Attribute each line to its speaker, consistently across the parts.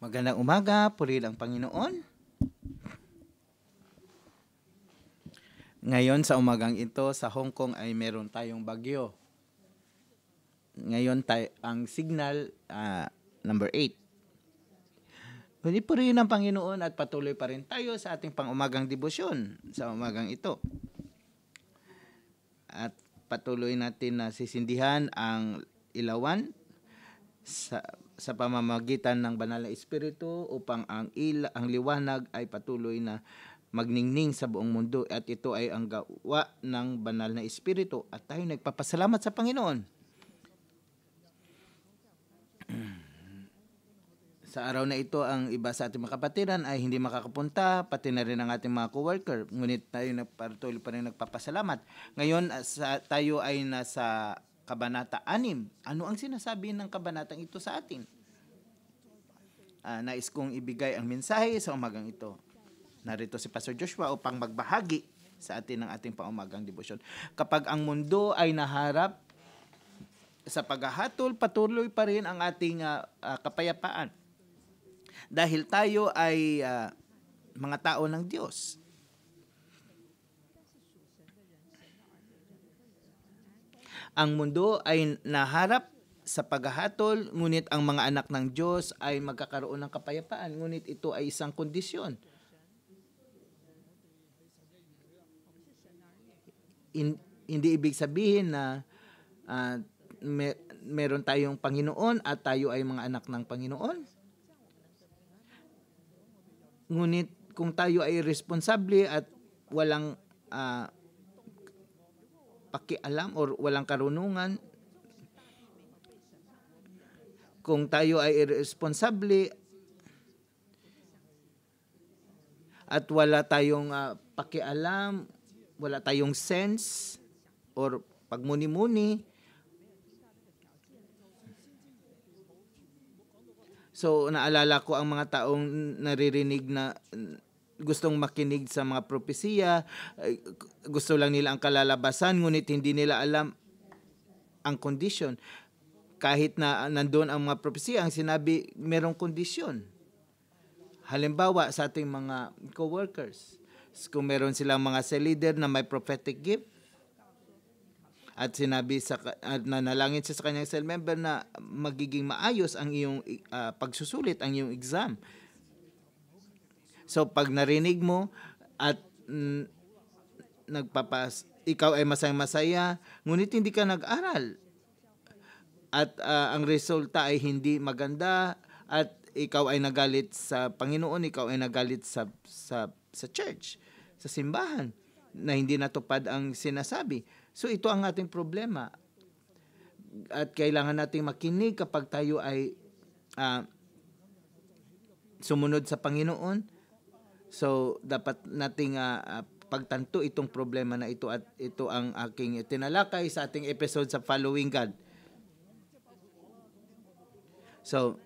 Speaker 1: Magandang umaga, purihin ang Panginoon. Ngayon sa umagang ito, sa Hong Kong ay meron tayong bagyo. Ngayon tay ang signal uh, number 8. Pwede po rin ang Panginoon at patuloy pa rin tayo sa ating pangumagang debosyon sa umagang ito. At patuloy natin na sisindihan ang ilawan sa sa pamamagitan ng banal na espiritu upang ang ila, ang liwanag ay patuloy na magningning sa buong mundo at ito ay ang gawa ng banal na espiritu at tayo nagpapasalamat sa Panginoon. sa araw na ito, ang iba sa ating makapatiran ay hindi makakapunta, pati na rin ang ating mga co-worker. Ngunit tayo na patuloy pa rin nagpapasalamat. Ngayon, sa, tayo ay nasa Kabanata 6. Ano ang sinasabi ng kabanatang ito sa atin? Uh, nais kong ibigay ang mensahe sa umagang ito. Narito si Pastor Joshua upang magbahagi sa atin ng ating paumagang debosyon. Kapag ang mundo ay naharap sa paghahatol, patuloy pa rin ang ating uh, uh, kapayapaan. Dahil tayo ay uh, mga tao ng Diyos. Ang mundo ay naharap sa paghahatol, ngunit ang mga anak ng Diyos ay magkakaroon ng kapayapaan, ngunit ito ay isang kondisyon. In, hindi ibig sabihin na uh, ah, mer- meron tayong Panginoon at tayo ay mga anak ng Panginoon. Ngunit kung tayo ay responsable at walang uh, pakialam or walang karunungan. Kung tayo ay irresponsible at wala tayong uh, pakialam, wala tayong sense or pagmuni-muni. So naalala ko ang mga taong naririnig na gustong makinig sa mga propesiya, gusto lang nila ang kalalabasan, ngunit hindi nila alam ang kondisyon. Kahit na nandoon ang mga propesiya, ang sinabi, merong kondisyon. Halimbawa, sa ating mga co-workers, kung meron silang mga cell leader na may prophetic gift, at sinabi sa at nanalangin siya sa kanyang cell member na magiging maayos ang iyong uh, pagsusulit ang iyong exam So pag narinig mo at mm, nagpapas ikaw ay masayang-masaya, ngunit hindi ka nag-aral. At uh, ang resulta ay hindi maganda at ikaw ay nagalit sa Panginoon, ikaw ay nagalit sa sa sa church, sa simbahan na hindi natupad ang sinasabi. So ito ang ating problema. At kailangan nating makinig kapag tayo ay uh, sumunod sa Panginoon So dapat nating uh, pagtanto itong problema na ito at ito ang aking tinalakay sa ating episode sa Following God. So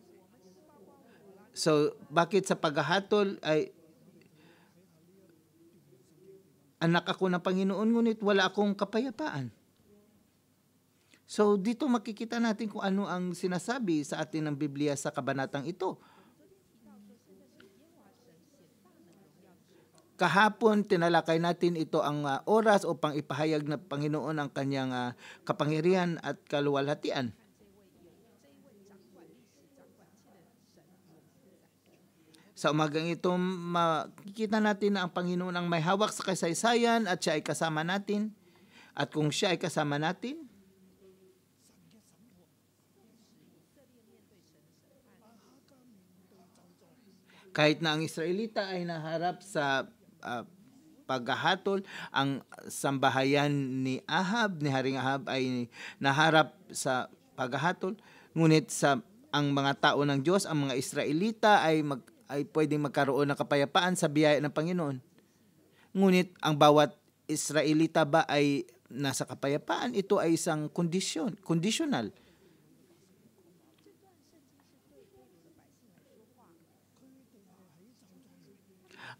Speaker 1: So bakit sa paghahatol ay anak ako ng Panginoon ngunit wala akong kapayapaan? So dito makikita natin kung ano ang sinasabi sa atin ng Biblia sa kabanatang ito kahapon tinalakay natin ito ang uh, oras upang ipahayag na Panginoon ang kanyang uh, kapangyarihan at kaluwalhatian. Sa umagang ito, makikita natin na ang Panginoon ang may hawak sa kasaysayan at siya ay kasama natin. At kung siya ay kasama natin, kahit na ang Israelita ay naharap sa uh, paghahatol ang sambahayan ni Ahab ni Haring Ahab ay naharap sa paghahatol ngunit sa ang mga tao ng Diyos ang mga Israelita ay mag ay pwedeng magkaroon ng kapayapaan sa biyaya ng Panginoon ngunit ang bawat Israelita ba ay nasa kapayapaan ito ay isang kondisyon conditional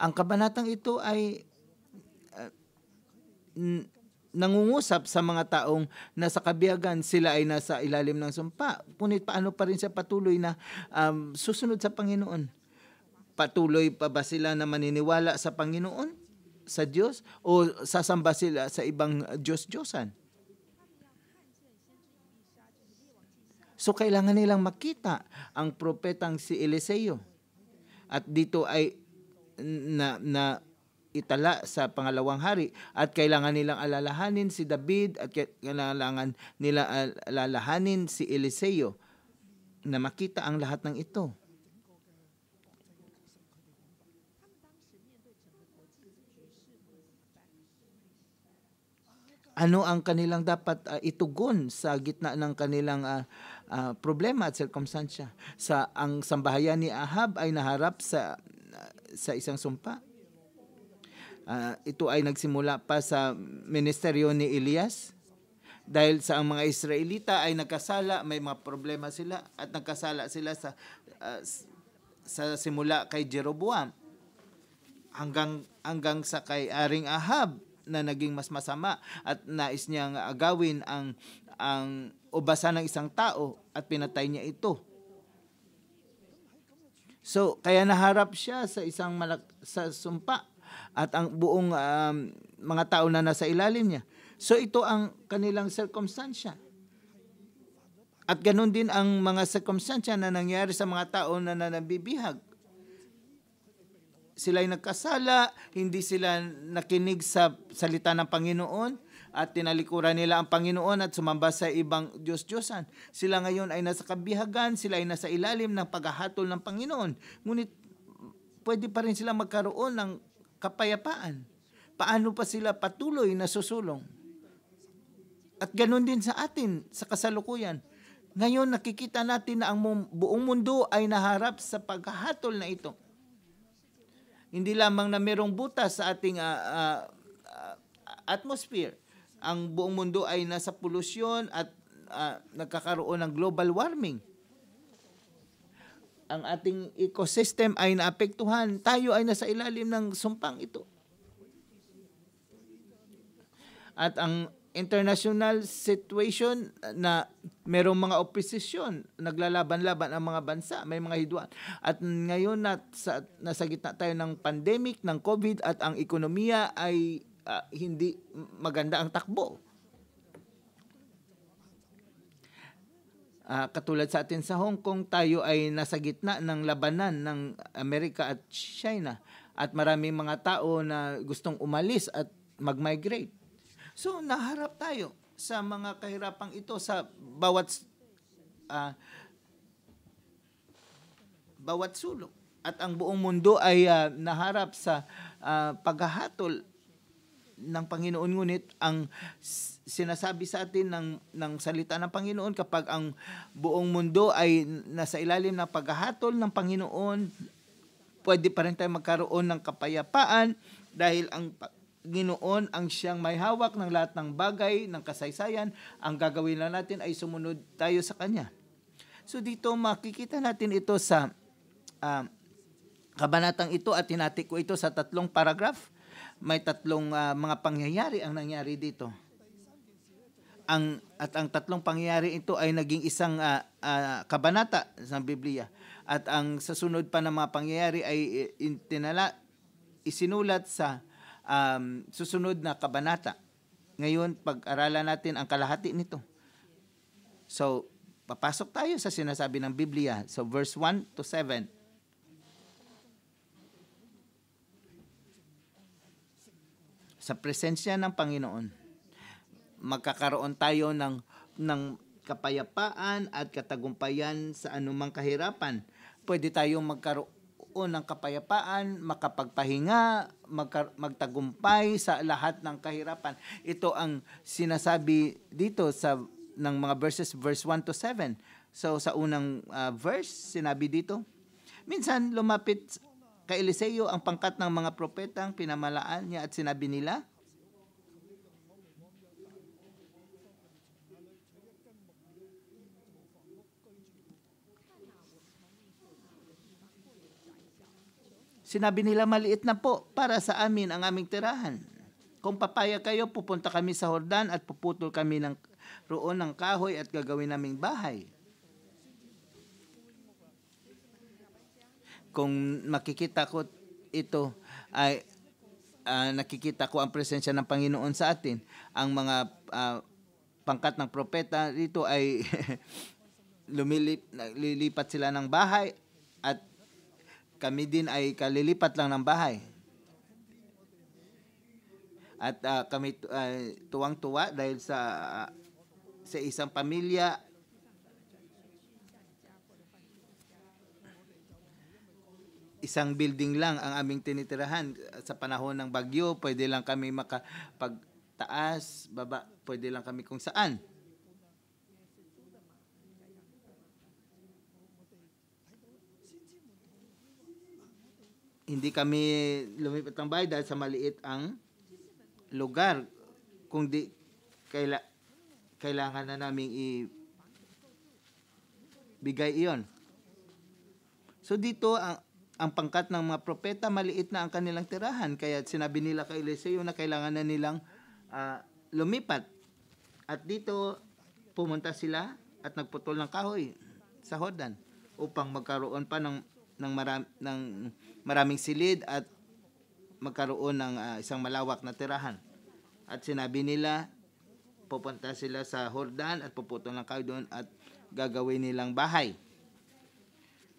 Speaker 1: Ang kabanatang ito ay uh, nangungusap sa mga taong nasa kabiyagan, sila ay nasa ilalim ng sumpa. Punit paano pa rin siya patuloy na um, susunod sa Panginoon? Patuloy pa ba sila na maniniwala sa Panginoon, sa Diyos, o sasamba sila sa ibang Diyos-Diyosan? So kailangan nilang makita ang propetang si Eliseo. At dito ay na, na itala sa pangalawang hari at kailangan nilang alalahanin si David at kailangan nila alalahanin si Eliseo na makita ang lahat ng ito. Ano ang kanilang dapat uh, itugon sa gitna ng kanilang uh, uh, problema at sirkumstansya? Sa ang sambahayan ni Ahab ay naharap sa sa isang sumpa. Uh, ito ay nagsimula pa sa ministeryo ni Elias dahil sa ang mga Israelita ay nagkasala, may mga problema sila at nagkasala sila sa uh, sa simula kay Jeroboam hanggang hanggang sa kay Aring Ahab na naging mas masama at nais niyang agawin ang ang ubasan ng isang tao at pinatay niya ito So, kaya naharap siya sa isang malak- sa sumpa at ang buong um, mga tao na nasa ilalim niya. So, ito ang kanilang circumstansya. At ganun din ang mga circumstansya na nangyari sa mga tao na nanabibihag. Sila'y nagkasala, hindi sila nakinig sa salita ng Panginoon, at tinalikuran nila ang Panginoon at sumamba sa ibang Diyos-Diyosan. Sila ngayon ay nasa kabihagan, sila ay nasa ilalim ng paghahatol ng Panginoon. Ngunit pwede pa rin sila magkaroon ng kapayapaan. Paano pa sila patuloy na susulong? At ganun din sa atin sa kasalukuyan. Ngayon nakikita natin na ang buong mundo ay naharap sa paghahatol na ito hindi lamang na merong butas sa ating uh, uh, atmosphere ang buong mundo ay nasa polusyon at uh, nagkakaroon ng global warming. Ang ating ecosystem ay naapektuhan. Tayo ay nasa ilalim ng sumpang ito. At ang international situation ah, na merong mga oposisyon, naglalaban-laban ang mga bansa, may mga hidwaan. At ngayon nasa, nasa gitna tayo ng pandemic, ng COVID at ang ekonomiya ay uh, hindi maganda ang takbo. Uh, katulad sa atin sa Hong Kong, tayo ay nasa gitna ng labanan ng Amerika at China at maraming mga tao na gustong umalis at mag-migrate. So naharap tayo sa mga kahirapang ito sa bawat uh, bawat sulok at ang buong mundo ay uh, naharap sa uh, paghahatol ng Panginoon ngunit ang sinasabi sa atin ng ng salita ng Panginoon kapag ang buong mundo ay nasa ilalim ng paghahatol ng Panginoon pwede pa rin tayo magkaroon ng kapayapaan dahil ang Ginoon ang siyang may hawak ng lahat ng bagay, ng kasaysayan. Ang gagawin lang natin ay sumunod tayo sa Kanya. So dito makikita natin ito sa uh, kabanatang ito at tinati ko ito sa tatlong paragraph may tatlong uh, mga pangyayari ang nangyari dito. Ang at ang tatlong pangyayari ito ay naging isang uh, uh, kabanata sa Biblia. At ang susunod pa ng mga pangyayari ay itinala isinulat sa um, susunod na kabanata. Ngayon, pag-aralan natin ang kalahati nito. So, papasok tayo sa sinasabi ng Biblia. So, verse 1 to 7. sa presensya ng Panginoon, magkakaroon tayo ng, ng kapayapaan at katagumpayan sa anumang kahirapan. Pwede tayong magkaroon ng kapayapaan, makapagpahinga, magka, magtagumpay sa lahat ng kahirapan. Ito ang sinasabi dito sa ng mga verses verse 1 to 7. So sa unang uh, verse sinabi dito, minsan lumapit kay Eliseo ang pangkat ng mga propetang pinamalaan niya at sinabi nila, Sinabi nila maliit na po para sa amin ang aming tirahan. Kung papaya kayo, pupunta kami sa Hordan at puputol kami ng roon ng kahoy at gagawin naming bahay. kung makikita ko ito ay uh, nakikita ko ang presensya ng Panginoon sa atin. Ang mga uh, pangkat ng propeta dito ay lumilip, lilipat sila ng bahay at kami din ay kalilipat lang ng bahay. At uh, kami uh, tuwang-tuwa dahil sa uh, sa isang pamilya isang building lang ang aming tinitirahan. Sa panahon ng bagyo, pwede lang kami makapagtaas, baba, pwede lang kami kung saan. Hindi kami lumipat ng bahay dahil sa maliit ang lugar. Kung di, kaila, kailangan na naming i bigay iyon. So dito ang ang pangkat ng mga propeta, maliit na ang kanilang tirahan. Kaya sinabi nila kay Eliseo na kailangan na nilang uh, lumipat. At dito, pumunta sila at nagputol ng kahoy sa Hordan upang magkaroon pa ng, ng, maram, ng maraming silid at magkaroon ng uh, isang malawak na tirahan. At sinabi nila, pupunta sila sa Hordan at puputol ng kahoy doon at gagawin nilang bahay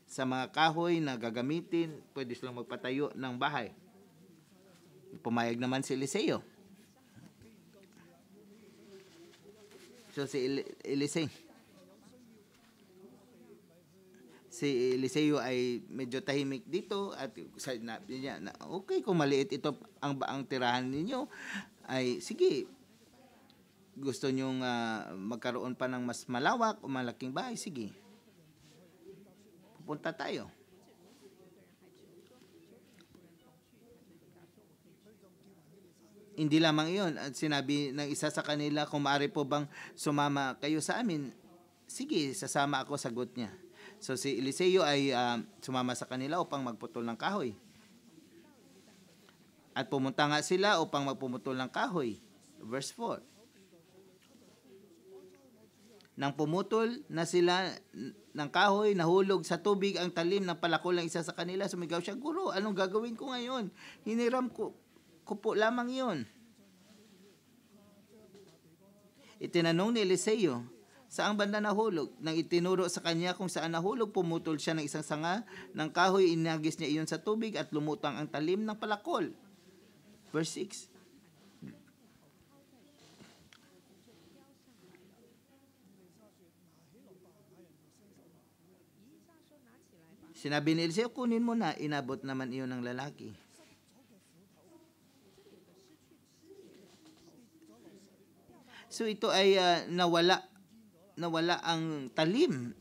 Speaker 1: sa mga kahoy na gagamitin, pwede silang magpatayo ng bahay. Pumayag naman si Eliseo. So si Eliseo si Eliseo ay medyo tahimik dito at sinabi niya na okay kung maliit ito ang ang tirahan ninyo ay sige gusto nyong uh, magkaroon pa ng mas malawak o malaking bahay sige Punta tayo. Hindi lamang iyon. At sinabi ng isa sa kanila, kung maaari po bang sumama kayo sa amin, sige, sasama ako, sagot niya. So si Eliseo ay uh, sumama sa kanila upang magputol ng kahoy. At pumunta nga sila upang magpumutol ng kahoy. Verse 4. Nang pumutol na sila ng kahoy, nahulog sa tubig ang talim ng palakol ng isa sa kanila, sumigaw siya, Guru, anong gagawin ko ngayon? Hiniram ko, ko po lamang yon. Itinanong ni Eliseo, saang banda nahulog? Nang itinuro sa kanya kung saan nahulog, pumutol siya ng isang sanga ng kahoy, inagis niya iyon sa tubig at lumutang ang talim ng palakol. Verse 6. Sinabi ni Eliseo, kunin mo na, inabot naman iyon ng lalaki. So ito ay uh, nawala nawala ang talim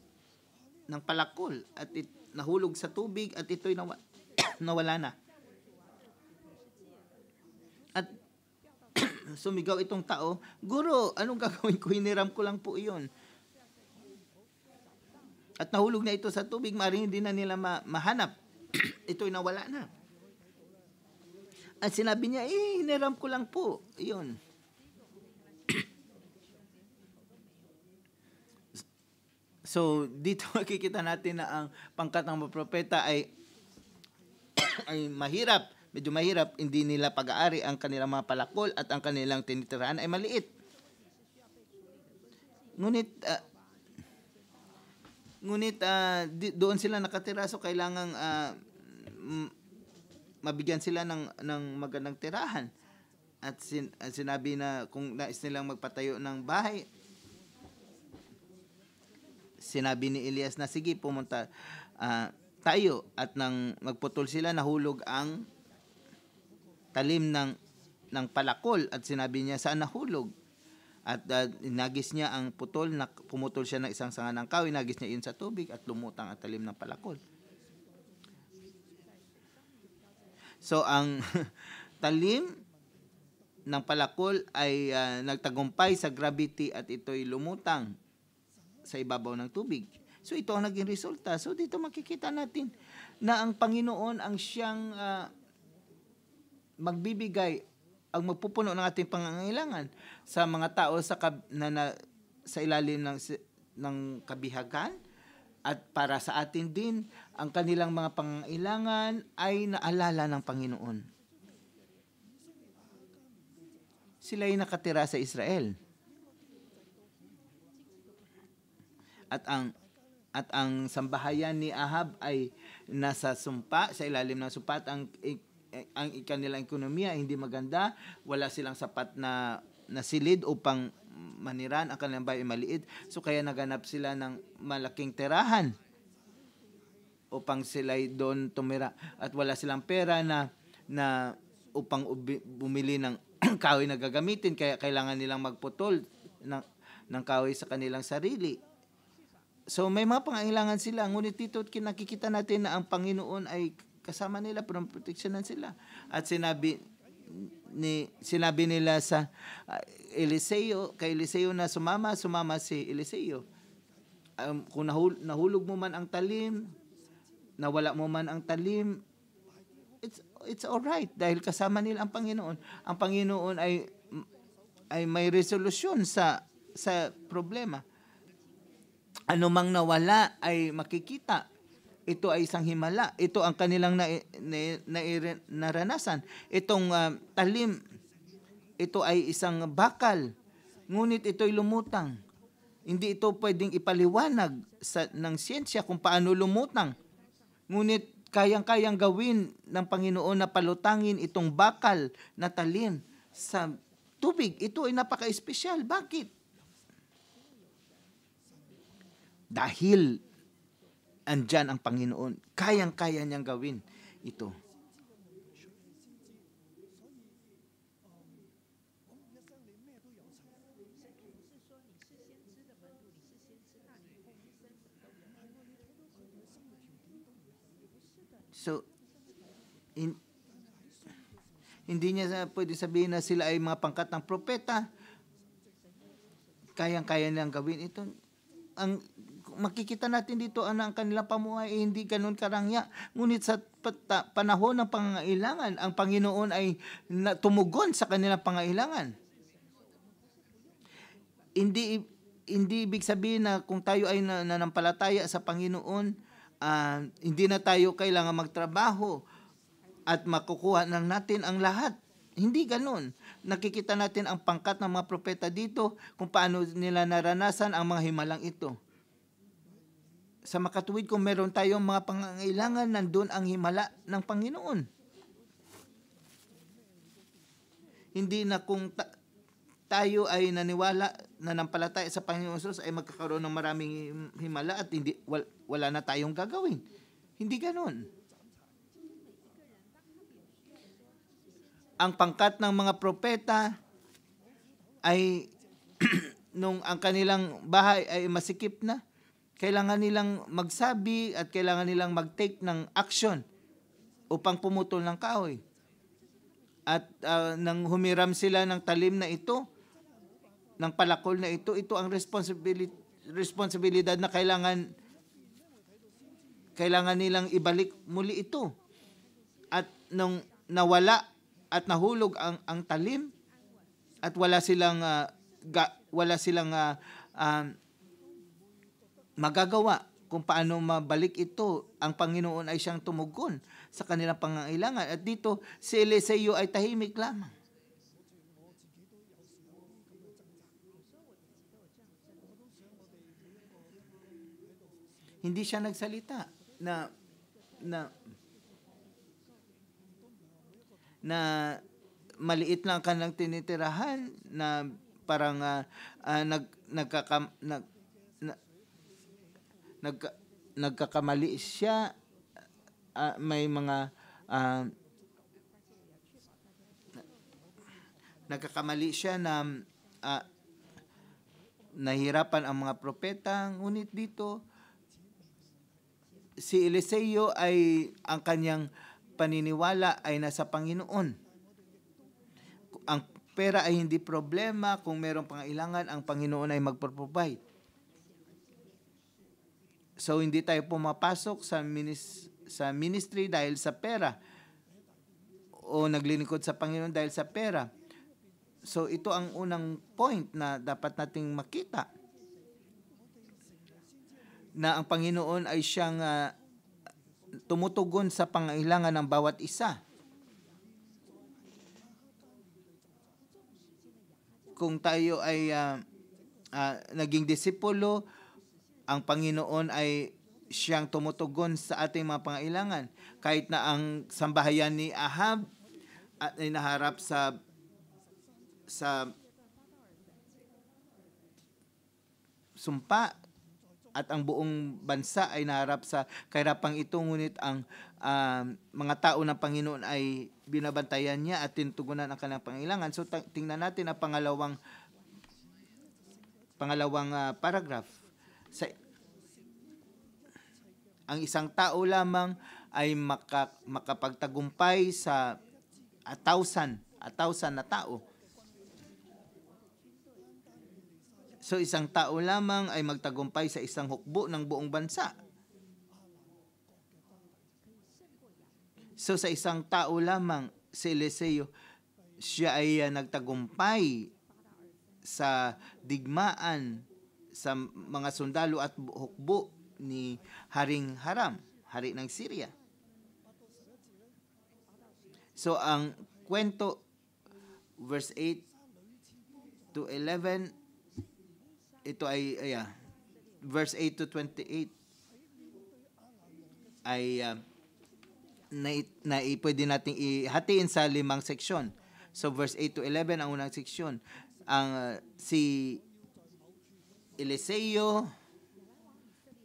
Speaker 1: ng palakol at it, nahulog sa tubig at ito'y nawa, nawala na. At sumigaw itong tao, Guro, anong gagawin ko? Hiniram ko lang po iyon at nahulog na ito sa tubig, maaaring hindi na nila ma- mahanap. ito'y nawala na. At sinabi niya, eh, hiniram ko lang po. Yun. so, dito makikita natin na ang pangkat ng propeta ay ay mahirap, medyo mahirap, hindi nila pag-aari ang kanilang mga palakol at ang kanilang tinitirahan ay maliit. Ngunit uh, Ngunit uh, di, doon sila nakatira so kailangan uh, ah, mabigyan sila ng ng magandang tirahan. At sin, uh, sinabi na kung nais nilang magpatayo ng bahay, sinabi ni Elias na sige pumunta uh, tayo at nang magputol sila nahulog ang talim ng ng palakol at sinabi niya saan nahulog at uh, ah, nagis niya ang putol, na, pumutol siya ng isang sanga ng kahoy, nagis niya yun sa tubig at lumutang at talim ng palakol. So ang talim ng palakol ay uh, nagtagumpay sa gravity at ito'y lumutang sa ibabaw ng tubig. So ito ang naging resulta. So dito makikita natin na ang Panginoon ang siyang uh, magbibigay ang magpupuno ng ating pangangailangan sa mga tao sa kab- na, na sa ilalim ng ng kabihagan at para sa atin din ang kanilang mga pangangailangan ay naalala ng Panginoon. Sila ay nakatira sa Israel. At ang at ang sambahayan ni Ahab ay nasa sumpa, sa ilalim ng sumpa at ang ang kanilang ekonomiya hindi maganda, wala silang sapat na na nasilid upang maniran, ang kanilang bahay maliit. So kaya naganap sila ng malaking terahan upang sila doon tumira at wala silang pera na na upang ubi, bumili ng kahoy na gagamitin kaya kailangan nilang magputol ng ng kahoy sa kanilang sarili. So may mga pangailangan sila ngunit dito nakikita natin na ang Panginoon ay kasama nila, pinoproteksyonan sila. At sinabi ni sinabi nila sa uh, Eliseo, kay Eliseo na sumama, sumama si Eliseo. Um, kung nahul, nahulog mo man ang talim, nawala mo man ang talim, it's it's all right dahil kasama nila ang Panginoon. Ang Panginoon ay ay may resolusyon sa sa problema. anumang nawala ay makikita ito ay isang himala. Ito ang kanilang na, na, na, naranasan. Itong uh, talim, ito ay isang bakal. Ngunit ito'y lumutang. Hindi ito pwedeng ipaliwanag sa, ng siyensya kung paano lumutang. Ngunit kayang-kayang gawin ng Panginoon na palutangin itong bakal na talim sa tubig. Ito ay napaka-espesyal. Bakit? Dahil andyan ang Panginoon. Kayang-kaya niyang gawin ito. So, in, hindi niya pwede sabihin na sila ay mga pangkat ng propeta. Kayang-kaya nilang gawin ito. Ang makikita natin dito na ano, ang kanilang pamuhay ay eh, hindi ganun karangya. Ngunit sa panahon ng pangailangan, ang Panginoon ay tumugon sa kanilang pangailangan. Hindi hindi ibig sabihin na kung tayo ay nanampalataya sa Panginoon, uh, hindi na tayo kailangan magtrabaho at makukuha ng natin ang lahat. Hindi ganun. Nakikita natin ang pangkat ng mga propeta dito kung paano nila naranasan ang mga himalang ito sa makatuwid kung meron tayong mga pangangailangan, nandun ang himala ng Panginoon. Hindi na kung ta- tayo ay naniwala na nampalataya sa Panginoon Jesus ay magkakaroon ng maraming himala at hindi wal, wala na tayong gagawin. Hindi ganoon. Ang pangkat ng mga propeta ay nung ang kanilang bahay ay masikip na, kailangan nilang magsabi at kailangan nilang mag-take ng action upang pumutol ng kahoy. At uh, nang humiram sila ng talim na ito, ng palakol na ito, ito ang responsibility responsibilidad na kailangan kailangan nilang ibalik muli ito. At nung nawala at nahulog ang ang talim at wala silang uh, ga, wala silang uh, um, magagawa kung paano mabalik ito. Ang Panginoon ay siyang tumugon sa kanilang pangangailangan. At dito, si Eliseo ay tahimik lamang. Hindi siya nagsalita na na na maliit lang kanilang tinitirahan na parang uh, uh, nag nagkaka, nag, nag nagkakamali siya, uh, may mga uh, nagkakamali siya na uh, nahirapan ang mga propeta. Ngunit dito, si Eliseo ay ang kanyang paniniwala ay nasa Panginoon. Ang pera ay hindi problema. Kung merong pangailangan, ang Panginoon ay magproprovide. So hindi tayo pumapasok sa minis sa ministry dahil sa pera o naglilingkod sa Panginoon dahil sa pera. So ito ang unang point na dapat nating makita na ang Panginoon ay siyang uh, tumutugon sa pangailangan ng bawat isa. Kung tayo ay uh, uh, naging disipulo, ang Panginoon ay siyang tumutugon sa ating mga pangailangan. Kahit na ang sambahayan ni Ahab at ay naharap sa sa sumpa at ang buong bansa ay naharap sa kahirapang ito ngunit ang uh, mga tao ng Panginoon ay binabantayan niya at tinutugunan ang kanilang pangailangan. So tingnan natin ang pangalawang pangalawang uh, paragraph. Sa, ang isang tao lamang ay maka, makapagtagumpay sa a thousand, a thousand na tao. So isang tao lamang ay magtagumpay sa isang hukbo ng buong bansa. So sa isang tao lamang, si Eliseo, siya ay uh, nagtagumpay sa digmaan sa mga sundalo at hukbo ni Haring Haram, hari ng Syria. So ang kwento verse 8 to 11 ito ay ayan, verse 8 to 28 ay uh, ah, na, na pwede nating ihatiin sa limang seksyon. So verse 8 to 11 ang unang seksyon. Ang uh, si Eliseo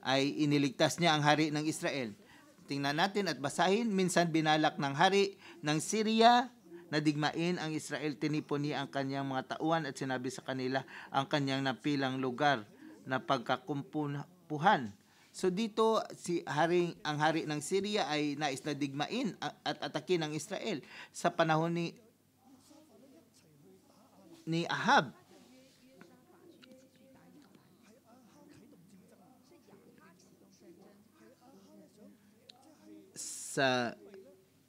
Speaker 1: ay iniligtas niya ang hari ng Israel. Tingnan natin at basahin, minsan binalak ng hari ng Syria na digmain ang Israel, tinipon niya ang kanyang mga tauhan at sinabi sa kanila ang kanyang napilang lugar na pagkakumpuhan. So dito si hari ang hari ng Syria ay nais na digmain at atakin ng Israel sa panahon ni ni Ahab. sa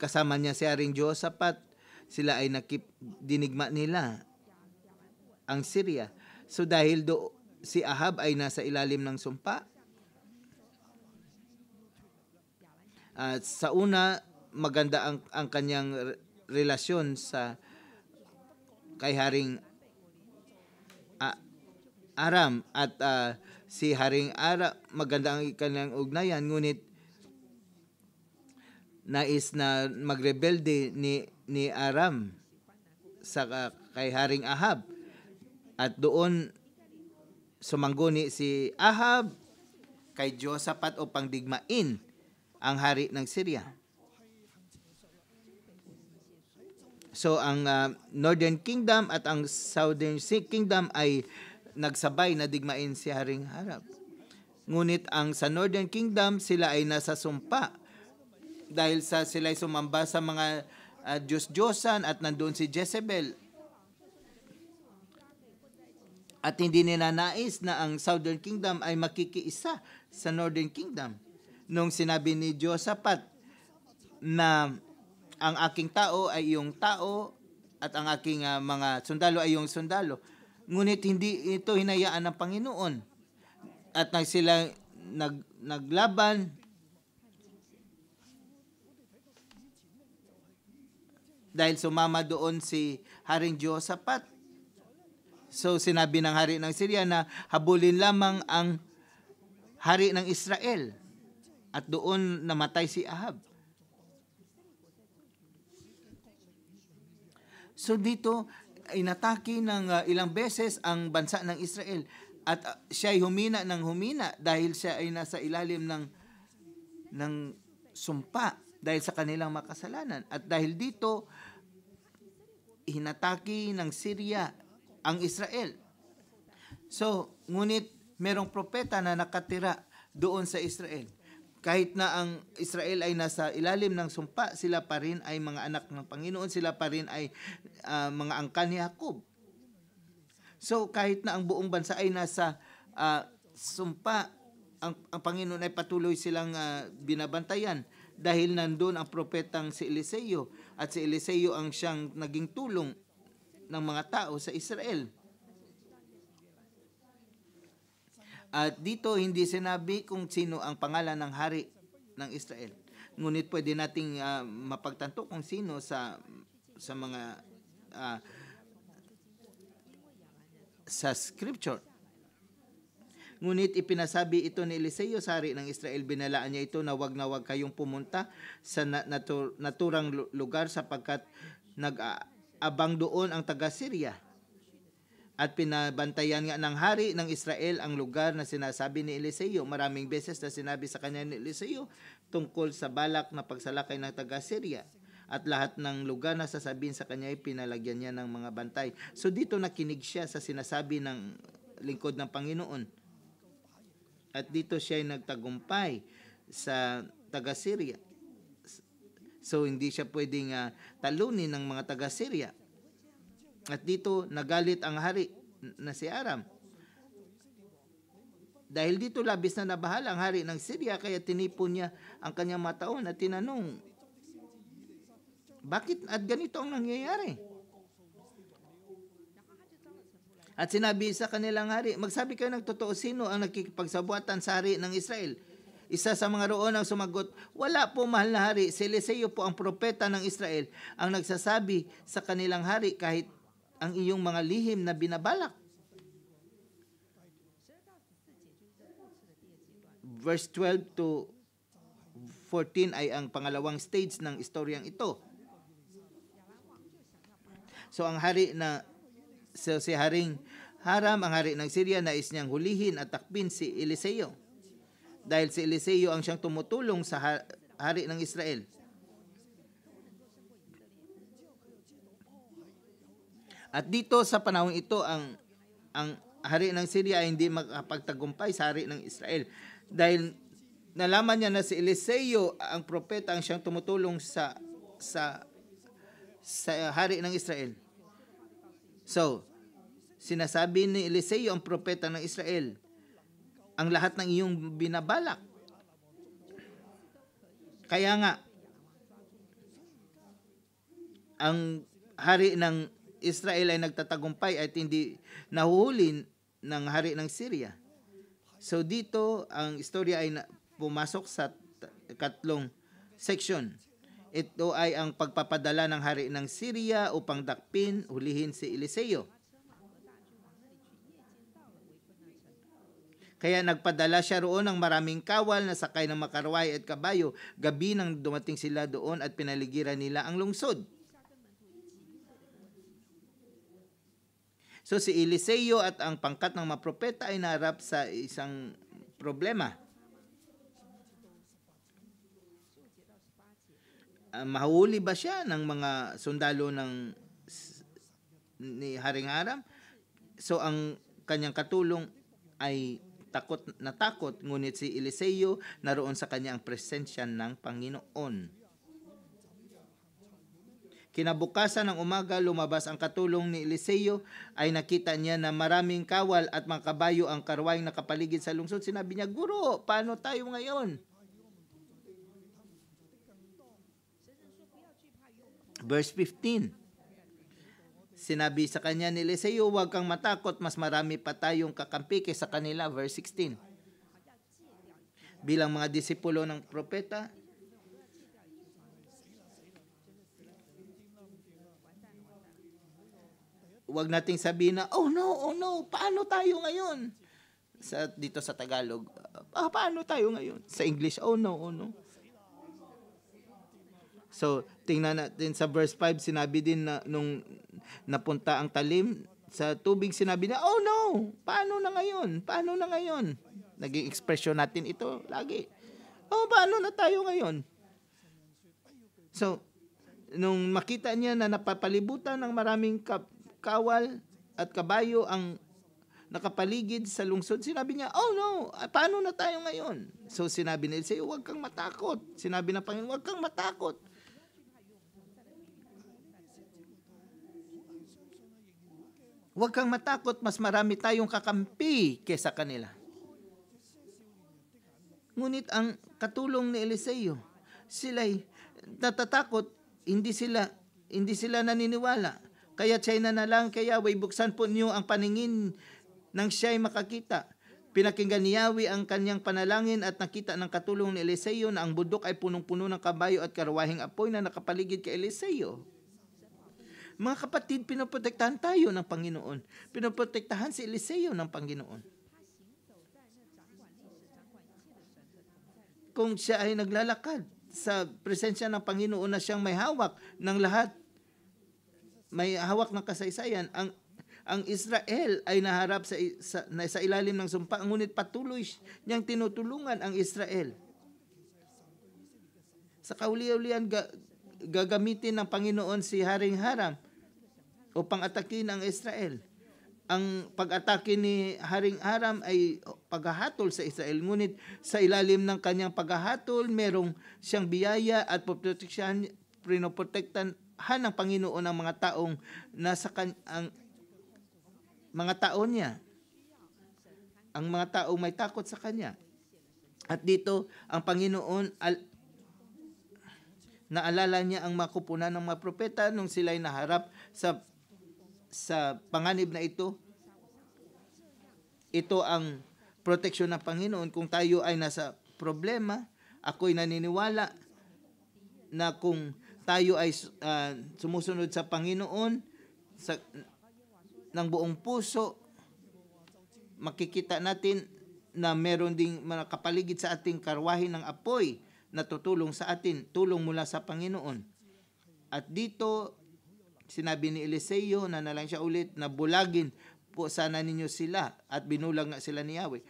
Speaker 1: kasama niya si Aring Josapat, sila ay nakip, dinigma nila ang Syria. So dahil do si Ahab ay nasa ilalim ng sumpa, at sa una maganda ang, ang kanyang relasyon sa kay Haring Aram at uh, si Haring Aram maganda ang kanyang ugnayan ngunit nais na magrebelde ni ni Aram sa kay Haring Ahab. At doon sumangguni si Ahab kay Josaphat upang digmain ang hari ng Syria. So ang uh, Northern Kingdom at ang Southern Kingdom ay nagsabay na digmain si Haring Harap. Ngunit ang sa Northern Kingdom sila ay nasa sumpa dahil sa sila'y sumamba sa mga uh, Diyos-Diyosan at nandoon si Jezebel. At hindi nila nais na ang Southern Kingdom ay makikiisa sa Northern Kingdom. Nung sinabi ni Josaphat na ang aking tao ay iyong tao at ang aking uh, mga sundalo ay iyong sundalo. Ngunit hindi ito hinayaan ng Panginoon. At nag sila nag, naglaban dahil sumama doon si Haring Josaphat. So sinabi ng hari ng Syria na habulin lamang ang hari ng Israel. At doon namatay si Ahab. So dito, inatake ng uh, ilang beses ang bansa ng Israel. At uh, ah, siya ay humina ng humina dahil siya ay nasa ilalim ng, ng sumpa dahil sa kanilang makasalanan. At dahil dito, hinataki ng Syria ang Israel. So, ngunit merong propeta na nakatira doon sa Israel. Kahit na ang Israel ay nasa ilalim ng sumpa, sila pa rin ay mga anak ng Panginoon, sila pa rin ay uh, mga angkan ni Jacob. So kahit na ang buong bansa ay nasa uh, sumpa, ang, ang Panginoon ay patuloy silang uh, binabantayan dahil nandun ang propetang si Eliseo at si Eliseo ang siyang naging tulong ng mga tao sa Israel. At dito hindi sinabi kung sino ang pangalan ng hari ng Israel. Ngunit pwede nating uh, mapagtanto kung sino sa sa mga uh, sa scripture Ngunit ipinasabi ito ni Eliseo, sari ng Israel, binalaan niya ito na wag na wag kayong pumunta sa natur- naturang lugar sapagkat nag-abang doon ang taga-Syria. At pinabantayan nga ng hari ng Israel ang lugar na sinasabi ni Eliseo. Maraming beses na sinabi sa kanya ni Eliseo tungkol sa balak na pagsalakay ng taga-Syria at lahat ng lugar na sasabihin sa kanya ay pinalagyan niya ng mga bantay. So dito nakinig siya sa sinasabi ng lingkod ng Panginoon. At dito siya ay nagtagumpay sa taga-Syria. So hindi siya pwedeng uh, talunin ng mga taga-Syria. At dito nagalit ang hari na si Aram. Dahil dito labis na nabahala ang hari ng Syria kaya tinipon niya ang kanyang mataon at tinanong, Bakit at ganito ang nangyayari? At sinabi sa kanilang hari, magsabi kayo ng totoo sino ang nakikipagsabuatan sa hari ng Israel. Isa sa mga roon ang sumagot, wala po mahal na hari, si Eliseo po ang propeta ng Israel ang nagsasabi sa kanilang hari kahit ang iyong mga lihim na binabalak. Verse 12 to 14 ay ang pangalawang stage ng istoryang ito. So ang hari na So si Haring Haram, ang hari ng Syria, nais niyang hulihin at takpin si Eliseo. Dahil si Eliseo ang siyang tumutulong sa hari ng Israel. At dito sa panahong ito, ang, ang hari ng Syria ay hindi makapagtagumpay sa hari ng Israel. Dahil nalaman niya na si Eliseo, ang propeta, ang siyang tumutulong sa, sa, sa hari ng Israel. So, sinasabi ni Eliseo ang propeta ng Israel, ang lahat ng iyong binabalak. Kaya nga, ang hari ng Israel ay nagtatagumpay at hindi nahuhulin ng hari ng Syria. So dito, ang istorya ay pumasok sa katlong section. Ito ay ang pagpapadala ng hari ng Syria upang dakpin, hulihin si Eliseo. Kaya nagpadala siya roon ng maraming kawal na sakay ng makarway at kabayo gabi nang dumating sila doon at pinaligiran nila ang lungsod. So si Eliseo at ang pangkat ng mapropeta ay narap sa isang problema. Ah, mahuli ba siya ng mga sundalo ng ni Haring Aram? So ang kanyang katulong ay takot na takot, ngunit si Eliseo naroon sa kanya ang presensya ng Panginoon. Kinabukasan ng umaga, lumabas ang katulong ni Eliseo ay nakita niya na maraming kawal at mga kabayo ang karwaing nakapaligid sa lungsod. Sinabi niya, Guro, paano tayo ngayon? Verse 15. Sinabi sa kanya ni Eliseo, huwag kang matakot, mas marami pa tayong kakampi kaysa kanila. Verse 16. Bilang mga disipulo ng propeta, huwag nating sabihin na, oh no, oh no, paano tayo ngayon? Sa, dito sa Tagalog, ah, paano tayo ngayon? Sa English, oh no, oh no. So, tingnan natin sa verse 5, sinabi din na nung napunta ang talim sa tubig, sinabi niya, oh no, paano na ngayon? Paano na ngayon? Naging expression natin ito lagi. Oh, paano na tayo ngayon? So, nung makita niya na napapalibutan ng maraming kawal at kabayo ang nakapaligid sa lungsod, sinabi niya, oh no, ah, paano na tayo ngayon? So sinabi ni Eliseo, huwag kang matakot. Sinabi ng Panginoon, huwag kang matakot. Huwag kang matakot, mas marami tayong kakampi kesa kanila. Ngunit ang katulong ni Eliseo, sila'y natatakot, hindi sila, hindi sila naniniwala. Kaya China na lang, kaya way buksan po niyo ang paningin nang siya'y makakita. Pinakinggan ni Yahweh ang kanyang panalangin at nakita ng katulong ni Eliseo na ang budok ay punong-puno ng kabayo at karuwahing apoy na nakapaligid kay Eliseo. Mga kapatid, pinoprotektahan tayo ng Panginoon. Pinoprotektahan si Eliseo ng Panginoon. Kung siya ay naglalakad sa presensya ng Panginoon na siyang may hawak ng lahat, may hawak ng kasaysayan, ang ang Israel ay naharap sa, sa, sa ilalim ng sumpa, ngunit patuloy niyang tinutulungan ang Israel. Sa kauli-ulian, ga, gagamitin ng Panginoon si Haring Haram upang atakin ang Israel. Ang pag-atake ni Haring Aram ay paghahatol sa Israel. Ngunit sa ilalim ng kanyang paghahatol, merong siyang biyaya at proteksyon, pinoprotektan han ng Panginoon ang mga taong nasa kan ang mga tao niya. Ang mga tao may takot sa kanya. At dito, ang Panginoon al- naalala niya ang makupunan ng mga propeta nung sila'y naharap sa sa panganib na ito, ito ang proteksyon ng Panginoon. Kung tayo ay nasa problema, ako'y naniniwala na kung tayo ay uh, sumusunod sa Panginoon sa, ng buong puso, makikita natin na meron ding mga kapaligid sa ating karwahin ng apoy na tutulong sa atin, tulong mula sa Panginoon. At dito sinabi ni Eliseo na nalang siya ulit na bulagin po sana ninyo sila at binulag nga sila ni Yahweh.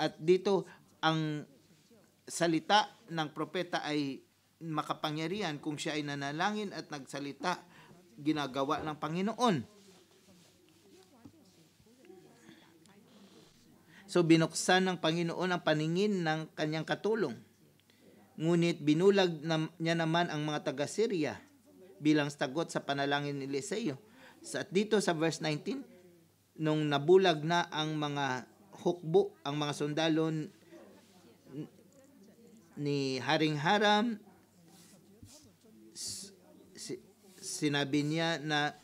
Speaker 1: At dito ang salita ng propeta ay makapangyarihan kung siya ay nanalangin at nagsalita ginagawa ng Panginoon. So binuksan ng Panginoon ang paningin ng kanyang katulong. Ngunit binulag na, niya naman ang mga taga-Syria bilang sagot sa panalangin ni Eliseo. At dito sa verse 19, nung nabulag na ang mga hukbo, ang mga sundalo ni Haring Haram, sinabi niya na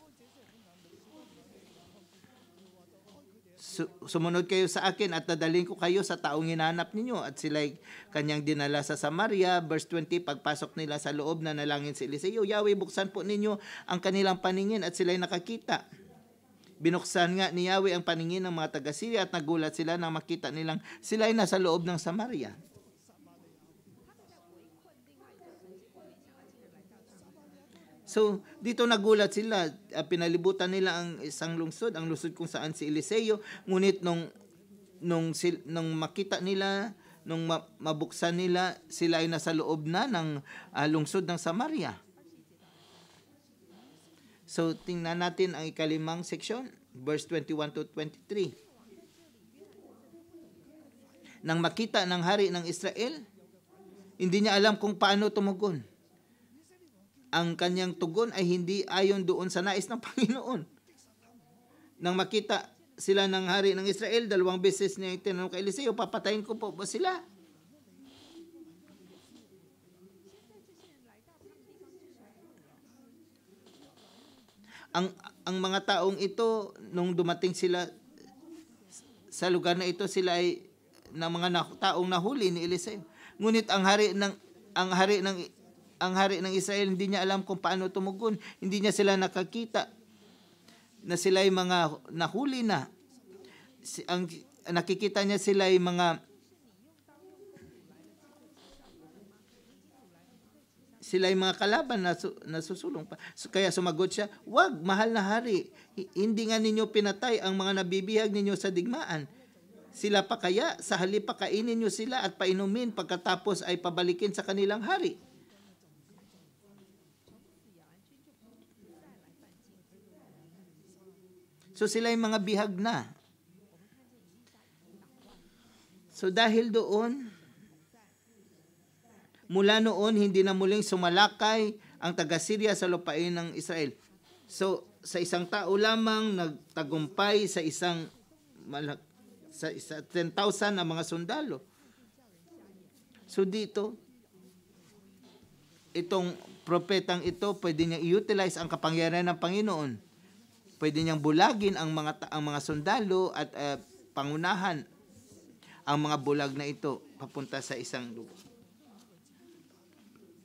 Speaker 1: sumunod kayo sa akin at dadalhin ko kayo sa taong hinanap ninyo. At sila'y kanyang dinala sa Samaria. Verse 20, pagpasok nila sa loob na nalangin si Eliseo, Yahweh, buksan po ninyo ang kanilang paningin at sila'y nakakita. Binuksan nga ni Yahweh ang paningin ng mga taga-Syria at nagulat sila nang makita nilang sila'y nasa loob ng Samaria. So, dito nagulat sila. Ah, pinalibutan nila ang isang lungsod, ang lungsod kung saan si Eliseo. Ngunit nung, nung, sil, nung makita nila, nung mabuksan nila, sila ay nasa loob na ng uh, lungsod ng Samaria. So, tingnan natin ang ikalimang seksyon, verse 21 to 23. Nang makita ng hari ng Israel, hindi niya alam kung paano tumugon ang kanyang tugon ay hindi ayon doon sa nais ng Panginoon. Nang makita sila ng hari ng Israel, dalawang beses niya tinanong kay Eliseo, papatayin ko po ba sila? Ang, ang mga taong ito, nung dumating sila sa lugar na ito, sila ay ng mga na, taong nahuli ni Eliseo. Ngunit ang hari ng ang hari ng ang hari ng Israel, hindi niya alam kung paano tumugon. Hindi niya sila nakakita na sila ay mga nahuli na. Si, ang, nakikita niya sila ay mga sila ay mga kalaban na su, nasusulong pa. So, kaya sumagot siya, wag, mahal na hari, hindi nga ninyo pinatay ang mga nabibihag ninyo sa digmaan. Sila pa kaya, sa halip pa kainin nyo sila at painumin pagkatapos ay pabalikin sa kanilang hari. So sila yung mga bihag na. So dahil doon, mula noon hindi na muling sumalakay ang taga-Syria sa lupain ng Israel. So sa isang tao lamang nagtagumpay sa isang malak sa, sa 10,000 na mga sundalo. So dito, itong propetang ito, pwede niya i-utilize ang kapangyarihan ng Panginoon Pwede niyang bulagin ang mga ang mga sundalo at uh, pangunahan ang mga bulag na ito papunta sa isang lugar.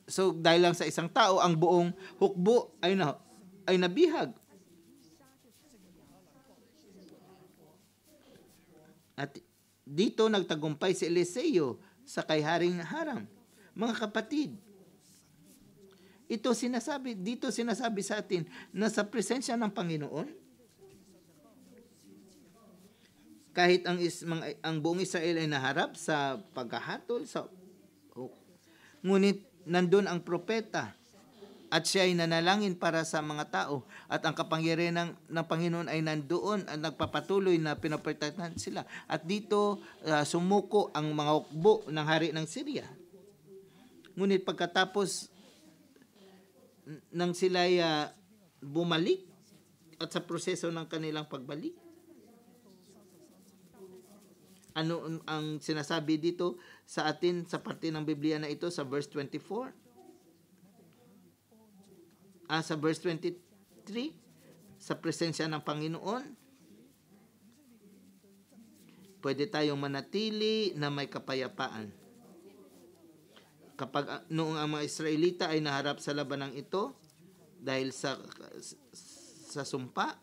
Speaker 1: So dahil lang sa isang tao ang buong hukbo ay na ay nabihag. At dito nagtagumpay si Eliseo sa kay Haring Haram. Mga kapatid, ito sinasabi, dito sinasabi sa atin na sa presensya ng Panginoon, kahit ang, is, mga, ang buong Israel ay naharap sa paghahatol, sa oh, ngunit nandun ang propeta at siya ay nanalangin para sa mga tao at ang kapangyarihan ng, ng Panginoon ay nandoon at nagpapatuloy na pinoprotektahan sila at dito uh, sumuko ang mga hukbo ng hari ng Syria ngunit pagkatapos nang sila uh, ah, bumalik at sa proseso ng kanilang pagbalik. Ano ang sinasabi dito sa atin sa parte ng Biblia na ito sa verse 24? Ah, sa verse 23, sa presensya ng Panginoon, pwede tayong manatili na may kapayapaan kapag ah, noong ang mga Israelita ay naharap sa labanang ito dahil sa sa sumpa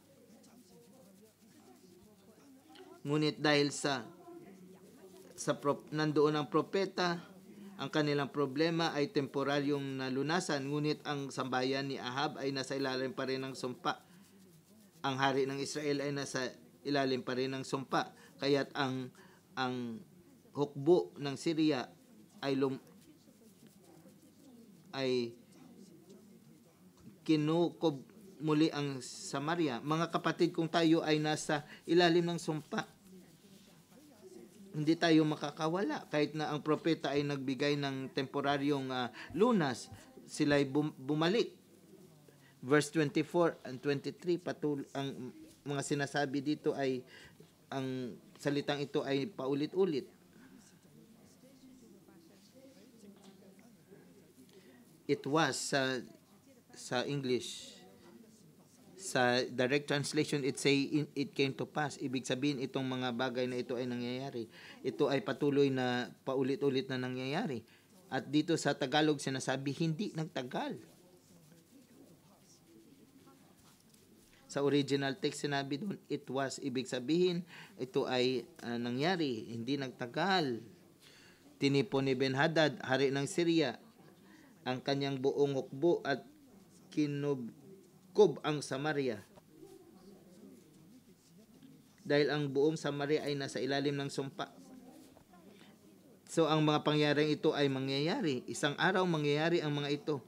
Speaker 1: ngunit dahil sa sa prop, nandoon ang propeta ang kanilang problema ay temporaryong nalunasan ngunit ang sambayan ni Ahab ay nasa ilalim pa rin ng sumpa ang hari ng Israel ay nasa ilalim pa rin ng sumpa kaya't ang ang hukbo ng Syria ay lum, ay kinukob muli ang Samaria. Mga kapatid, kung tayo ay nasa ilalim ng sumpa, hindi tayo makakawala. Kahit na ang propeta ay nagbigay ng temporaryong uh, lunas, sila ay bum- bumalik. Verse 24 and 23, patul ang mga sinasabi dito ay, ang salitang ito ay paulit-ulit it was sa sa English sa direct translation it say it came to pass ibig sabihin itong mga bagay na ito ay nangyayari ito ay patuloy na paulit-ulit na nangyayari at dito sa Tagalog sinasabi hindi nagtagal sa original text sinabi doon it was ibig sabihin ito ay uh, nangyari hindi nagtagal tinipon ni Benhadad hari ng Syria ang kanyang buong hukbo at kinubkob ang Samaria. Dahil ang buong Samaria ay nasa ilalim ng sumpa. So ang mga pangyaring ito ay mangyayari. Isang araw mangyayari ang mga ito.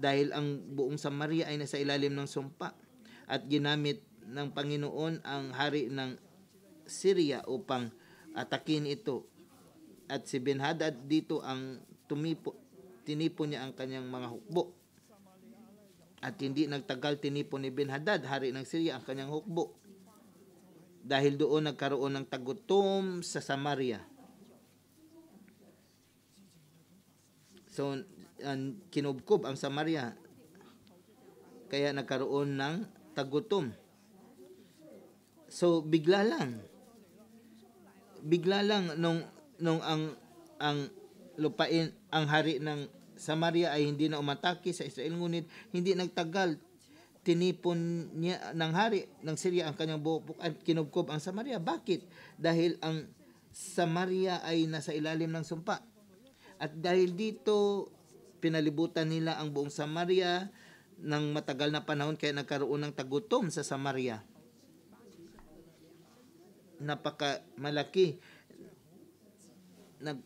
Speaker 1: Dahil ang buong Samaria ay nasa ilalim ng sumpa at ginamit ng Panginoon ang hari ng Syria upang atakin ito. At si Benhadad dito ang tumipo, tinipon niya ang kanyang mga hukbo. At hindi nagtagal tinipon ni Ben Hadad, hari ng Syria, ang kanyang hukbo. Dahil doon nagkaroon ng tagutom sa Samaria. So, an, kinubkob ang Samaria. Kaya nagkaroon ng tagutom. So, bigla lang. Bigla lang nung, nung ang, ang lupain ang hari ng Samaria ay hindi na umatake sa Israel ngunit hindi nagtagal tinipon niya ng hari ng Syria ang kanyang buhok at kinubkob ang Samaria. Bakit? Dahil ang Samaria ay nasa ilalim ng sumpa. At dahil dito, pinalibutan nila ang buong Samaria ng matagal na panahon kaya nagkaroon ng tagutom sa Samaria. Napaka malaki. Nag,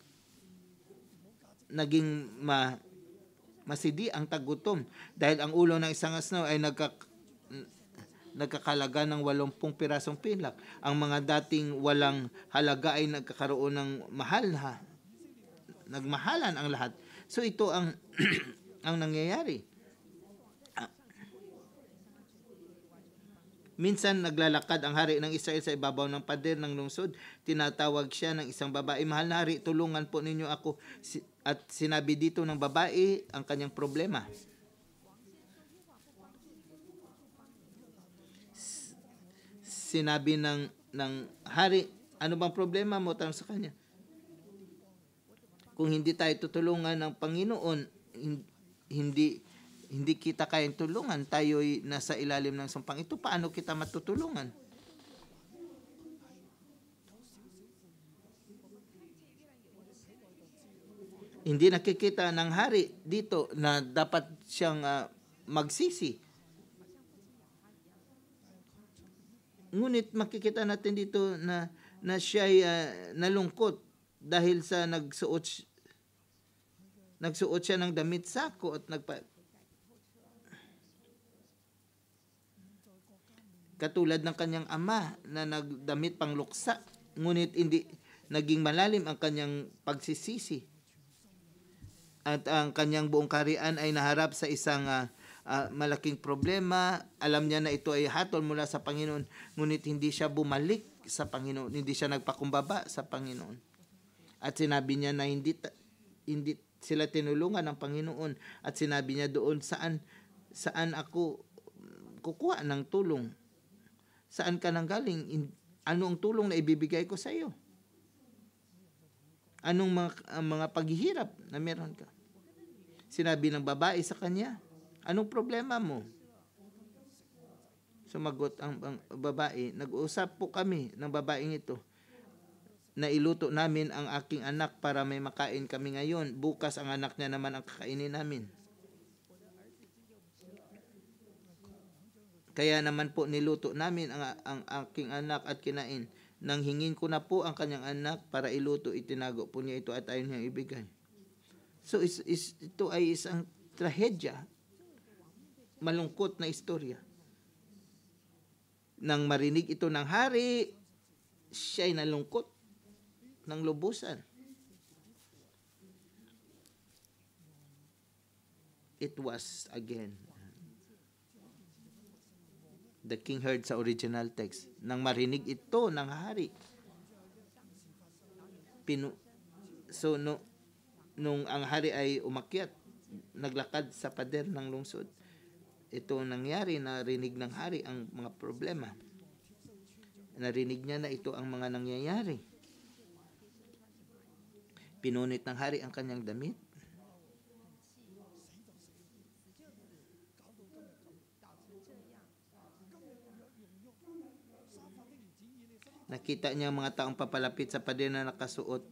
Speaker 1: naging ma, masidi ang tagutom dahil ang ulo ng isang asno ay nagka, nagkakalaga ng 80 pirasong pilak. Ang mga dating walang halaga ay nagkakaroon ng mahal ha. Nagmahalan ang lahat. So ito ang ang nangyayari. Minsan naglalakad ang hari ng Israel sa ibabaw ng pader ng lungsod. Tinatawag siya ng isang babae, Mahal na hari, tulungan po ninyo ako. At sinabi dito ng babae ang kanyang problema. Sinabi ng, ng hari, ano bang problema mo? Tanong sa kanya. Kung hindi tayo tutulungan ng Panginoon, hindi hindi kita kayang tulungan, tayo'y nasa ilalim ng sumpang ito, paano kita matutulungan? Hindi nakikita ng hari dito na dapat siyang uh, magsisi. Ngunit makikita natin dito na na siya ay uh, nalungkot dahil sa nagsuot nagsuot siya ng damit sako at nagpa, katulad ng kanyang ama na nagdamit pang luksa, ngunit hindi naging malalim ang kanyang pagsisisi. At ang kanyang buong karian ay naharap sa isang uh, uh, malaking problema. Alam niya na ito ay hatol mula sa Panginoon, ngunit hindi siya bumalik sa Panginoon, hindi siya nagpakumbaba sa Panginoon. At sinabi niya na hindi hindi sila tinulungan ng Panginoon at sinabi niya doon saan saan ako kukuha ng tulong Saan ka nang galing? In, ano ang tulong na ibibigay ko sa iyo? Anong mga, uh, mga paghihirap na meron ka? Sinabi ng babae sa kanya, anong problema mo? Sumagot ang, ang babae, nag-uusap po kami ng babaeng ito na iluto namin ang aking anak para may makain kami ngayon. Bukas ang anak niya naman ang kakainin namin. Kaya naman po niluto namin ang, ang aking anak at kinain. Nang hingin ko na po ang kanyang anak para iluto, itinago po niya ito at ayon niyang ibigay. So is, is, ito ay isang trahedya, malungkot na istorya. Nang marinig ito ng hari, siya ay nalungkot ng lubusan. It was again the king heard sa original text. Nang marinig ito ng hari. Pinu- so, no, nung ang hari ay umakyat, naglakad sa pader ng lungsod, ito nangyari, na rinig ng hari ang mga problema. Narinig niya na ito ang mga nangyayari. Pinunit ng hari ang kanyang damit Nakita niya ang mga taong papalapit sa pader na nakasuot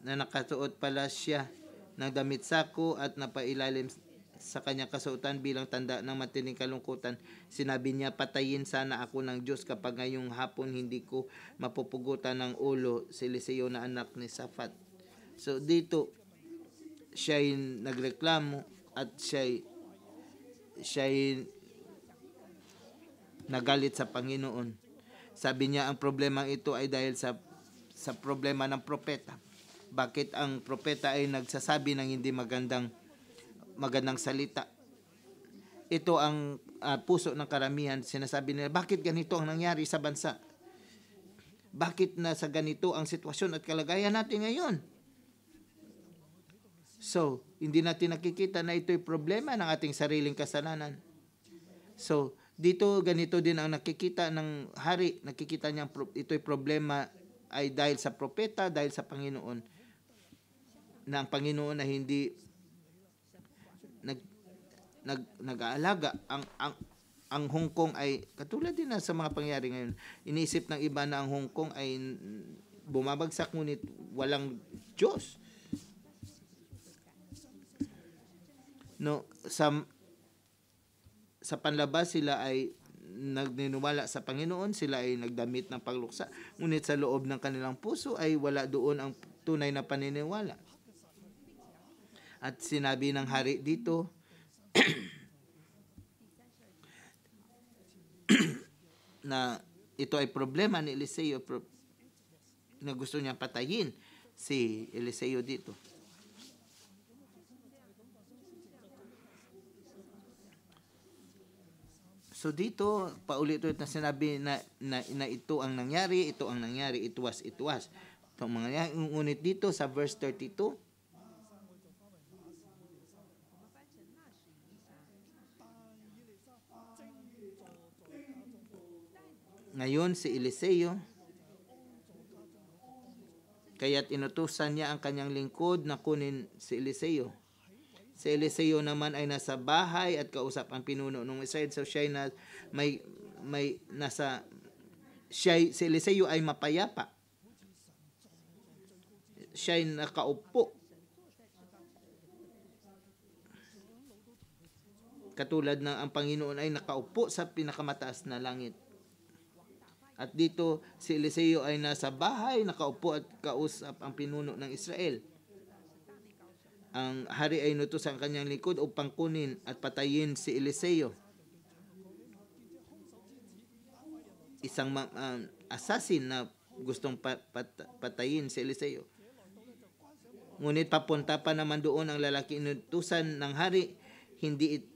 Speaker 1: na nakasuot pala siya ng damit sako at napailalim sa kanyang kasuotan bilang tanda ng matinding kalungkutan. Sinabi niya, patayin sana ako ng Diyos kapag ngayong hapon hindi ko mapupugutan ng ulo si Eliseo na anak ni Safat. So dito, siya nagreklamo at siya siya nagalit sa Panginoon. Sabi niya ang problema ito ay dahil sa sa problema ng propeta. Bakit ang propeta ay nagsasabi ng hindi magandang magandang salita? Ito ang uh, puso ng karamihan. Sinasabi nila, bakit ganito ang nangyari sa bansa? Bakit na sa ganito ang sitwasyon at kalagayan natin ngayon? So, hindi natin nakikita na ito'y problema ng ating sariling kasalanan. So, dito ganito din ang nakikita ng hari, nakikita niya ito'y problema ay dahil sa propeta, dahil sa Panginoon na ang Panginoon na hindi nag nag nag-aalaga ang ang ang Hong Kong ay katulad din na sa mga pangyayari ngayon. Iniisip ng iba na ang Hong Kong ay bumabagsak ngunit walang Diyos. No, sa sa panlabas sila ay nagninuwala sa Panginoon, sila ay nagdamit ng pagluksa, ngunit sa loob ng kanilang puso ay wala doon ang tunay na paniniwala. At sinabi ng hari dito, na ito ay problema ni Eliseo na gusto niya patayin si Eliseo dito. So dito, paulit-ulit na sinabi na, na, na ito ang nangyari, ito ang nangyari, it was, it was. So mga ngunit dito sa verse 32, Ngayon si Eliseo, kaya't inutusan niya ang kanyang lingkod na kunin si Eliseo Si Eliseo naman ay nasa bahay at kausap ang pinuno ng Israel. So siya na, may, may nasa, siya, si Eliseo ay mapayapa. Siya ay nakaupo. Katulad ng ang Panginoon ay nakaupo sa pinakamataas na langit. At dito si Eliseo ay nasa bahay, nakaupo at kausap ang pinuno ng Israel ang hari ay nutos ang kanyang likod upang kunin at patayin si Eliseo. Isang um, assassin na gustong pat- pat- patayin si Eliseo. Ngunit papunta pa naman doon ang lalaki inutusan ng hari. Hindi it-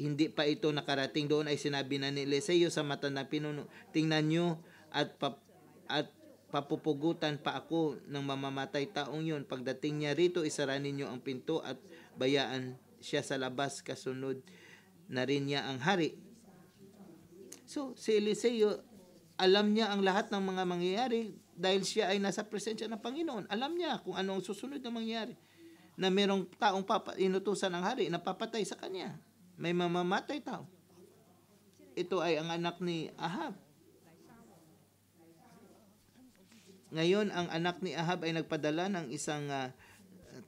Speaker 1: hindi pa ito nakarating doon ay sinabi na ni Eliseo sa matandang pinuno, tingnan nyo at pap- at papupugutan pa ako ng mamamatay taong yun. Pagdating niya rito, isara ninyo ang pinto at bayaan siya sa labas kasunod na rin niya ang hari. So, si Eliseo, alam niya ang lahat ng mga mangyayari dahil siya ay nasa presensya ng Panginoon. Alam niya kung ano ang susunod na mangyayari. Na merong taong papa, inutusan ng hari na papatay sa kanya. May mamamatay tao. Ito ay ang anak ni Ahab. Ngayon, ang anak ni Ahab ay nagpadala ng isang uh,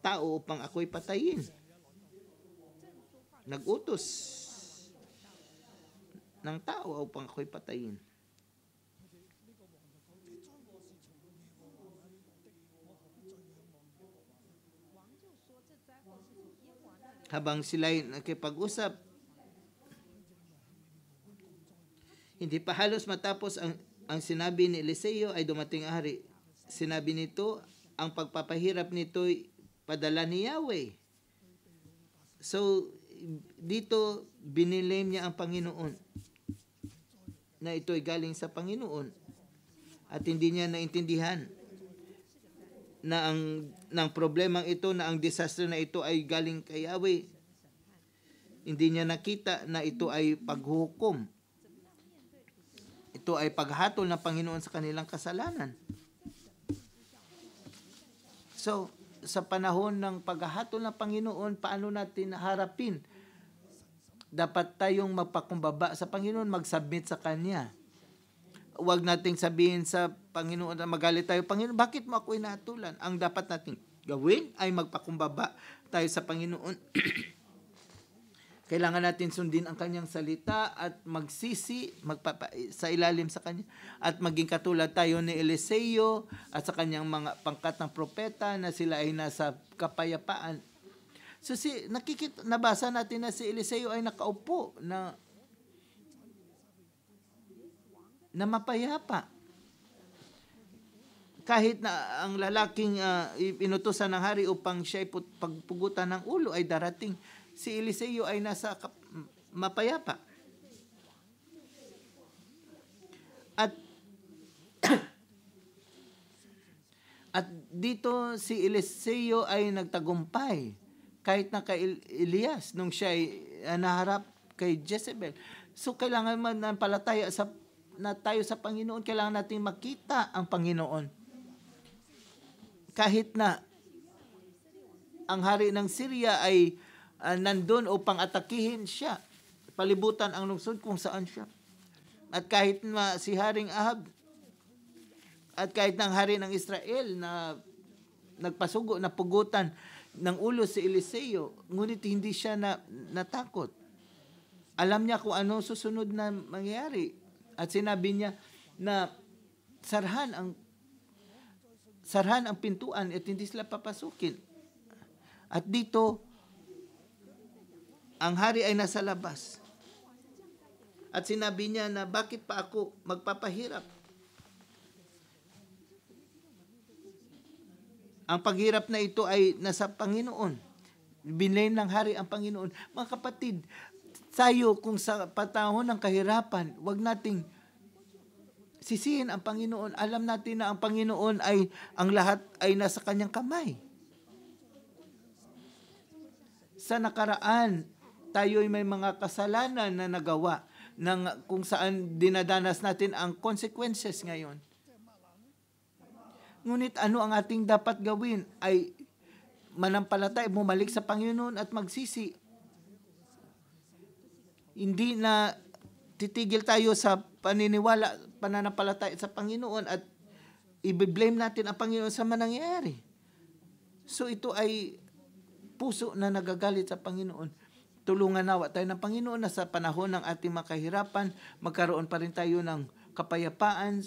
Speaker 1: tao upang ako'y patayin. Nagutos ng tao upang ako'y patayin. habang sila'y nakipag-usap. Hindi pa halos matapos ang, ang sinabi ni Eliseo ay dumating ari. Sinabi nito, ang pagpapahirap nito padala ni Yahweh. So, dito binilame niya ang Panginoon na ito'y galing sa Panginoon at hindi niya naintindihan na ang ng problemang ito na ang disaster na ito ay galing kay Yahweh. Hindi niya nakita na ito ay paghukom. Ito ay paghatol ng Panginoon sa kanilang kasalanan. So, sa panahon ng paghahatol ng Panginoon, paano natin harapin? Dapat tayong mapakumbaba sa Panginoon, mag-submit sa Kanya. Huwag nating sabihin sa Panginoon na magalit tayo, Panginoon, bakit mo ako inatulan? Ang dapat nating gawin ay magpakumbaba tayo sa Panginoon. Kailangan natin sundin ang kanyang salita at magsisi magpapa, sa ilalim sa kanya at maging katulad tayo ni Eliseo at sa kanyang mga pangkat ng propeta na sila ay nasa kapayapaan. So si nakikita nabasa natin na si Eliseo ay nakaupo na na mapayapa. Kahit na ang lalaking uh, ah, inutusan ng hari upang siya ay pagpugutan ng ulo ay darating si Eliseo ay nasa mapayapa. At at dito si Eliseo ay nagtagumpay kahit na kay Elias nung siya ay ah, naharap kay Jezebel. So kailangan man ng palataya sa na tayo sa Panginoon, kailangan nating makita ang Panginoon. Kahit na ang hari ng Syria ay uh, nandun upang atakihin siya. Palibutan ang lungsod kung saan siya. At kahit na si Haring Ahab at kahit ng hari ng Israel na nagpasugo, na pugutan ng ulo si Eliseo, ngunit hindi siya na, natakot. Alam niya kung ano susunod na mangyayari. At sinabi niya na sarhan ang sarhan ang pintuan at hindi sila papasukin. At dito, ang hari ay nasa labas. At sinabi niya na bakit pa ako magpapahirap? Ang paghirap na ito ay nasa Panginoon. Binlay ng hari ang Panginoon. Mga kapatid, tayo kung sa patahon ng kahirapan, wag nating sisihin ang Panginoon. Alam natin na ang Panginoon ay ang lahat ay nasa kanyang kamay. Sa nakaraan, tayo may mga kasalanan na nagawa ng kung saan dinadanas natin ang consequences ngayon. Ngunit ano ang ating dapat gawin ay manampalatay, bumalik sa Panginoon at magsisi. Hindi na titigil tayo sa paniniwala, pananampalatay sa Panginoon at i-blame natin ang Panginoon sa manangyari. So ito ay puso na nagagalit sa Panginoon. Tulungan nawa tayo ng Panginoon na sa panahon ng ating makahirapan, magkaroon pa rin tayo ng kapayapaan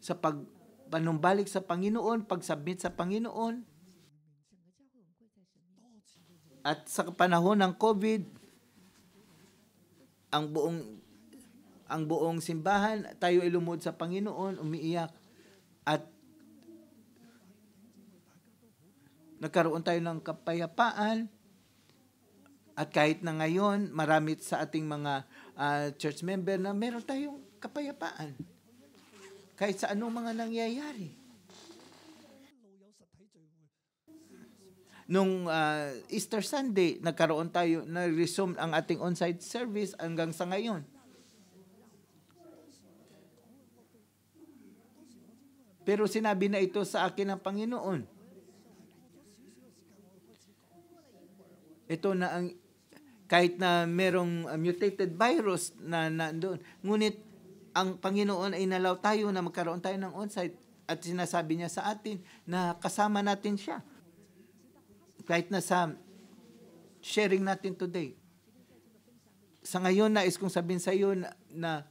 Speaker 1: sa pag sa Panginoon, pagsubmit sa Panginoon. At sa panahon ng COVID, ang buong ang buong simbahan, tayo ilumod sa Panginoon, umiiyak at nagkaroon tayo ng kapayapaan at kahit na ngayon, marami sa ating mga uh, church member na meron tayong kapayapaan. Kahit sa anong mga nangyayari. Nung uh, Easter Sunday, nagkaroon tayo, na-resume ang ating on-site service hanggang sa ngayon. Pero sinabi na ito sa akin ng Panginoon. Ito na ang kahit na merong uh, mutated virus na nandoon. Ngunit ang Panginoon ay nalaw tayo na magkaroon tayo ng onsite at sinasabi niya sa atin na kasama natin siya. Kahit na sa sharing natin today. Sa ngayon na is kong sabihin sa iyo na, na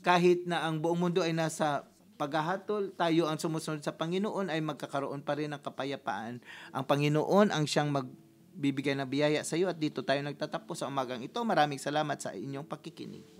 Speaker 1: kahit na ang buong mundo ay nasa paghahatol, tayo ang sumusunod sa Panginoon ay magkakaroon pa rin ng kapayapaan. Ang Panginoon ang siyang mag nagbibigay ng biyaya sa iyo at dito tayo nagtatapos sa umagang ito. Maraming salamat sa inyong pakikinig.